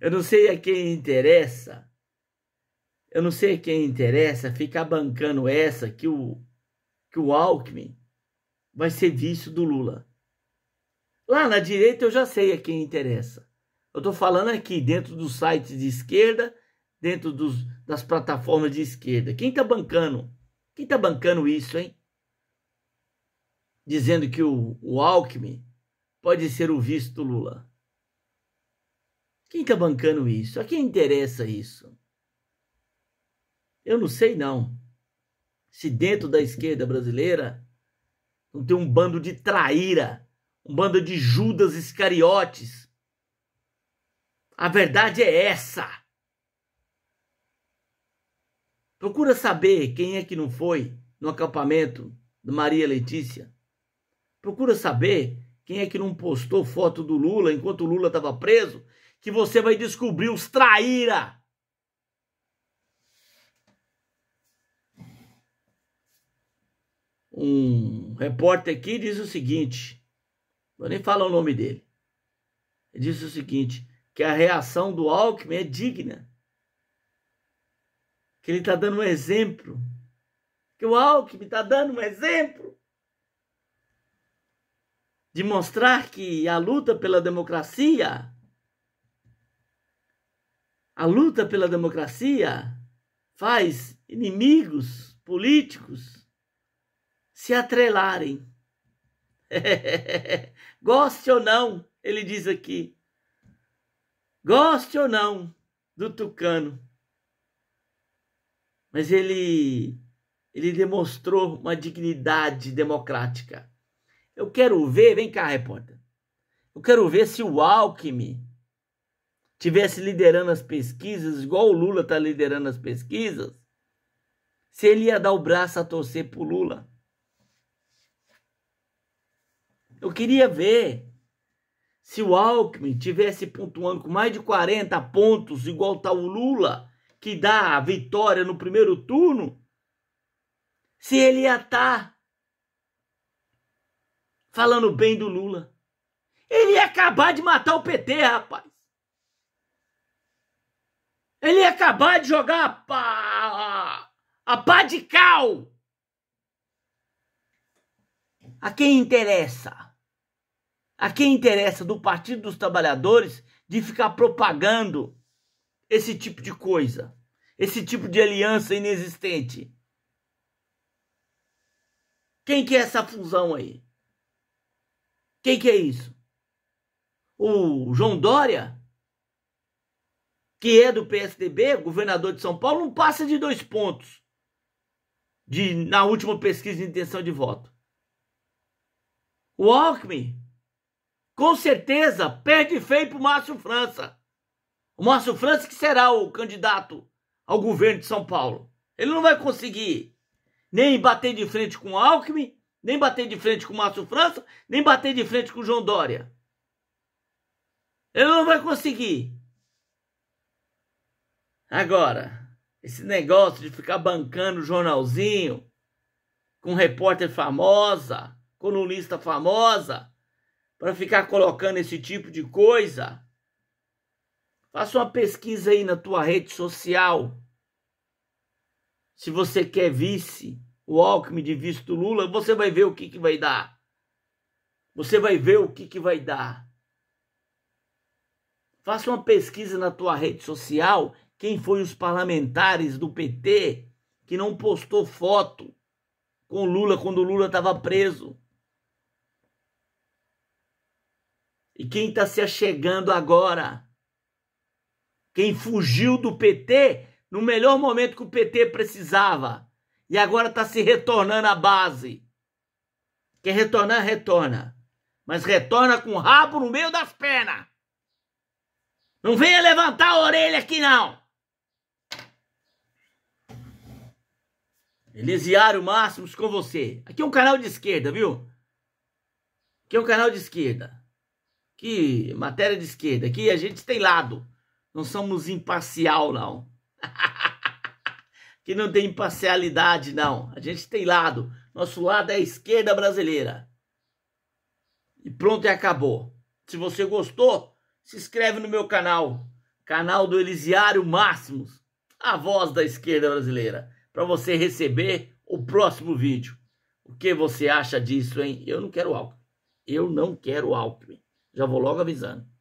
Eu não sei a quem interessa. Eu não sei a quem interessa ficar bancando essa que o que o Alckmin vai ser vice do Lula. Lá na direita eu já sei a quem interessa. Eu estou falando aqui dentro dos sites de esquerda, dentro dos, das plataformas de esquerda. Quem está bancando? Quem está bancando isso, hein? Dizendo que o, o Alckmin pode ser o vice do Lula. Quem está bancando isso? A quem interessa isso? Eu não sei, não. Se dentro da esquerda brasileira não tem um bando de traíra, um bando de Judas Iscariotes. A verdade é essa. Procura saber quem é que não foi no acampamento do Maria Letícia. Procura saber quem é que não postou foto do Lula enquanto o Lula estava preso que você vai descobrir os traíra. Um repórter aqui diz o seguinte, vou nem falar o nome dele. Ele o seguinte, que a reação do Alckmin é digna. Que ele está dando um exemplo. Que o Alckmin está dando um exemplo de mostrar que a luta pela democracia a luta pela democracia faz inimigos políticos se atrelarem. Goste ou não, ele diz aqui. Goste ou não do tucano. Mas ele ele demonstrou uma dignidade democrática. Eu quero ver, vem cá, repórter. Eu quero ver se o Alckmin tivesse liderando as pesquisas, igual o Lula está liderando as pesquisas, se ele ia dar o braço a torcer pro Lula. Eu queria ver se o Alckmin tivesse pontuando com mais de 40 pontos, igual tá o Lula, que dá a vitória no primeiro turno, se ele ia estar tá falando bem do Lula. Ele ia acabar de matar o PT, rapaz. Ele ia acabar de jogar a pá, a pá de cal. A quem interessa? A quem interessa do Partido dos Trabalhadores de ficar propagando esse tipo de coisa, esse tipo de aliança inexistente? Quem que é essa fusão aí? Quem que é isso? O João Dória? que é do PSDB, governador de São Paulo, não passa de dois pontos de, na última pesquisa de intenção de voto. O Alckmin, com certeza, perde feio para o Márcio França. O Márcio França que será o candidato ao governo de São Paulo. Ele não vai conseguir nem bater de frente com o Alckmin, nem bater de frente com o Márcio França, nem bater de frente com o João Dória. Ele não vai conseguir. Agora, esse negócio de ficar bancando jornalzinho com repórter famosa, colunista famosa, para ficar colocando esse tipo de coisa. Faça uma pesquisa aí na tua rede social. Se você quer vice, o Alckmin de vice do Lula, você vai ver o que, que vai dar. Você vai ver o que, que vai dar. Faça uma pesquisa na tua rede social quem foi os parlamentares do PT que não postou foto com Lula quando Lula estava preso? E quem está se achegando agora? Quem fugiu do PT no melhor momento que o PT precisava e agora está se retornando à base. Quer retornar, retorna. Mas retorna com o rabo no meio das pernas. Não venha levantar a orelha aqui, não. Elisiário Máximos com você. Aqui é um canal de esquerda, viu? Aqui é um canal de esquerda. Que matéria de esquerda. Aqui a gente tem lado. Não somos imparcial, não. que não tem imparcialidade, não. A gente tem lado. Nosso lado é a esquerda brasileira. E pronto, e acabou. Se você gostou, se inscreve no meu canal. Canal do Elisiário Máximos. A voz da esquerda brasileira para você receber o próximo vídeo. O que você acha disso, hein? Eu não quero álcool. Eu não quero álcool. Já vou logo avisando.